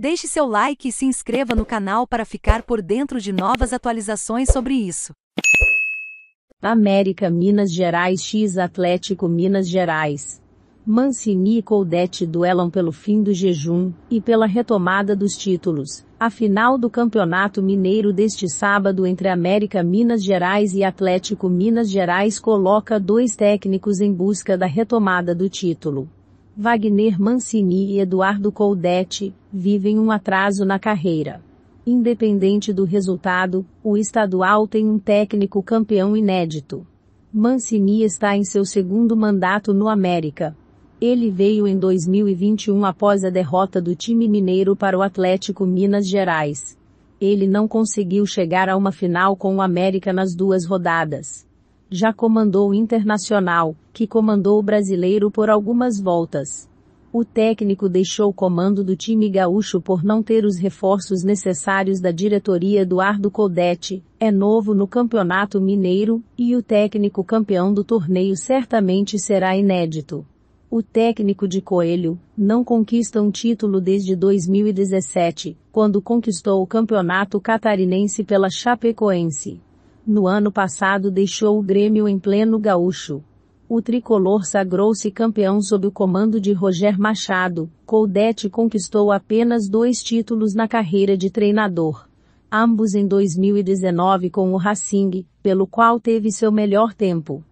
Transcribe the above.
Deixe seu like e se inscreva no canal para ficar por dentro de novas atualizações sobre isso. América Minas Gerais X Atlético Minas Gerais. Mancini e Coldete duelam pelo fim do jejum e pela retomada dos títulos. A final do Campeonato Mineiro deste sábado entre América Minas Gerais e Atlético Minas Gerais coloca dois técnicos em busca da retomada do título. Wagner Mancini e Eduardo Coldetti, vivem um atraso na carreira. Independente do resultado, o estadual tem um técnico campeão inédito. Mancini está em seu segundo mandato no América. Ele veio em 2021 após a derrota do time mineiro para o Atlético Minas Gerais. Ele não conseguiu chegar a uma final com o América nas duas rodadas. Já comandou o Internacional, que comandou o brasileiro por algumas voltas. O técnico deixou o comando do time gaúcho por não ter os reforços necessários da diretoria Eduardo Codete é novo no Campeonato Mineiro, e o técnico campeão do torneio certamente será inédito. O técnico de Coelho não conquista um título desde 2017, quando conquistou o Campeonato Catarinense pela Chapecoense no ano passado deixou o Grêmio em pleno gaúcho. O tricolor sagrou-se campeão sob o comando de Roger Machado. Coudete conquistou apenas dois títulos na carreira de treinador. Ambos em 2019 com o Racing, pelo qual teve seu melhor tempo.